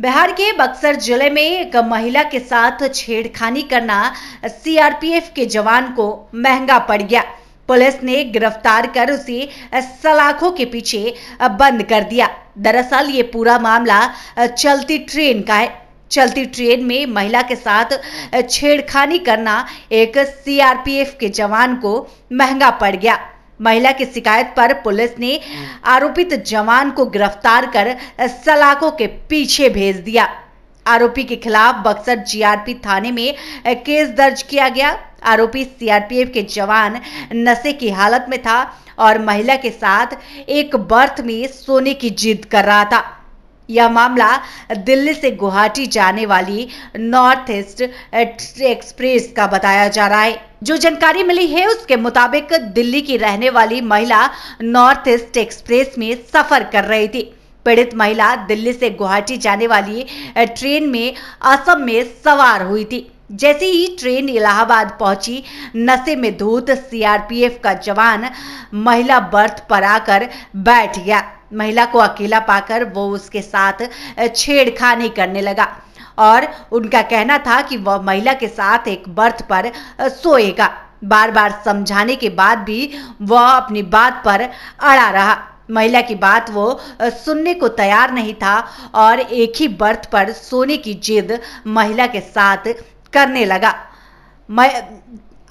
बिहार के बक्सर जिले में एक महिला के साथ छेड़खानी करना सीआरपीएफ के जवान को महंगा पड़ गया पुलिस ने गिरफ्तार कर उसे सलाखों के पीछे बंद कर दिया दरअसल ये पूरा मामला चलती ट्रेन का है चलती ट्रेन में महिला के साथ छेड़खानी करना एक सीआरपीएफ के जवान को महंगा पड़ गया महिला की शिकायत पर पुलिस ने हम्म। आरोपित जवान को गिरफ्तार कर सलाखों के पीछे भेज दिया आरोपी के खिलाफ बक्सर जीआरपी थाने में केस दर्ज किया गया आरोपी सीआरपीएफ के जवान नशे की हालत में था और महिला के साथ एक बर्थ में सोने की जिद कर रहा था यह मामला दिल्ली से गुवाहाटी जाने वाली नॉर्थ ईस्ट एक्सप्रेस का बताया जा रहा है जो जानकारी मिली है उसके मुताबिक दिल्ली की रहने वाली महिला नॉर्थ ईस्ट एक्सप्रेस में सफर कर रही थी पीड़ित महिला दिल्ली से गुवाहाटी जाने वाली ट्रेन में असम में सवार हुई थी जैसे ही ट्रेन इलाहाबाद पहुंची नशे में धूत सीआरपीएफ का जवान महिला बर्थ पर आकर बैठ गया महिला को अकेला पाकर वो उसके साथ छेड़खानी करने लगा और उनका कहना था कि वह महिला के साथ एक बर्थ पर सोएगा बार बार समझाने के बाद भी वह अपनी बात पर अड़ा रहा महिला की बात वो सुनने को तैयार नहीं था और एक ही बर्थ पर सोने की जिद महिला के साथ करने लगा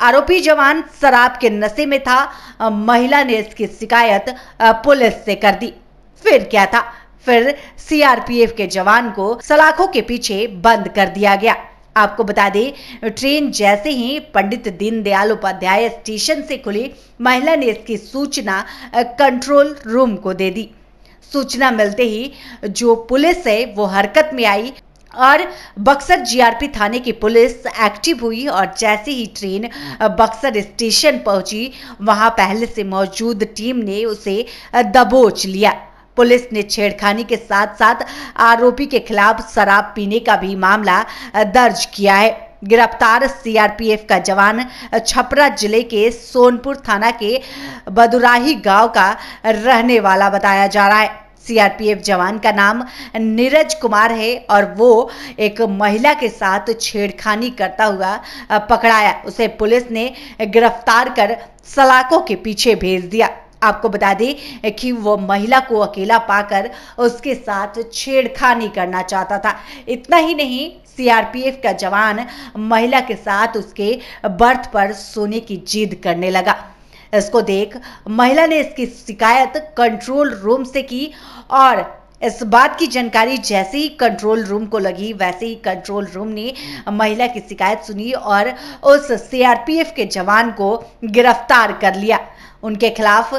आरोपी जवान शराब के नशे में था महिला ने इसकी शिकायत पुलिस से कर दी फिर क्या था फिर सीआरपीएफ के जवान को सलाखों के पीछे बंद कर दिया गया आपको बता दें ट्रेन जैसे ही पंडित दीनदयाल उपाध्याय स्टेशन से खुली महिला ने इसकी सूचना कंट्रोल रूम को दे दी सूचना मिलते ही जो पुलिस है वो हरकत में आई और बक्सर जीआरपी थाने की पुलिस एक्टिव हुई और जैसे ही ट्रेन बक्सर स्टेशन पहुंची वहां पहले से मौजूद टीम ने उसे दबोच लिया पुलिस ने छेड़खानी के साथ साथ आरोपी के खिलाफ शराब पीने का भी मामला दर्ज किया है गिरफ्तार सीआरपीएफ का जवान छपरा जिले के सोनपुर थाना के बदुराही गांव का रहने वाला बताया जा रहा है सीआरपीएफ जवान का नाम नीरज कुमार है और वो एक महिला के साथ छेड़खानी करता हुआ पकड़ाया उसे पुलिस ने गिरफ्तार कर सलाखों के पीछे भेज दिया आपको बता दें कि वो महिला को अकेला पाकर उसके साथ छेड़खानी करना चाहता था इतना ही नहीं सीआरपीएफ का जवान महिला के साथ उसके बर्थ पर सोने की जिद करने लगा इसको देख महिला ने इसकी शिकायत कंट्रोल रूम से की और इस बात की जानकारी जैसे ही कंट्रोल रूम को लगी वैसे ही कंट्रोल रूम ने महिला की शिकायत सुनी और उस सीआरपीएफ के जवान को गिरफ्तार कर लिया उनके खिलाफ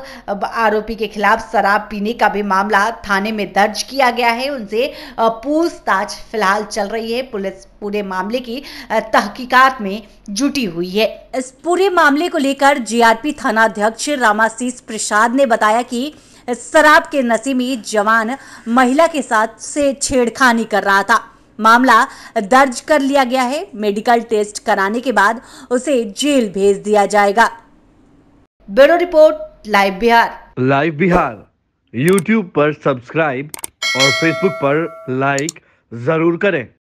आरोपी के खिलाफ शराब पीने का भी मामला थाने में दर्ज किया गया है उनसे पूछताछ फिलहाल चल रही है पुलिस पूरे मामले की तहकीकात में जुटी हुई है इस पूरे मामले को लेकर जीआरपी थाना अध्यक्ष रामाशीष प्रसाद ने बताया कि शराब के नशे में जवान महिला के साथ से छेड़खानी कर रहा था मामला दर्ज कर लिया गया है मेडिकल टेस्ट कराने के बाद उसे जेल भेज दिया जाएगा bureau report live Bihar live Bihar YouTube पर सब्सक्राइब और फेसबुक पर लाइक जरूर करें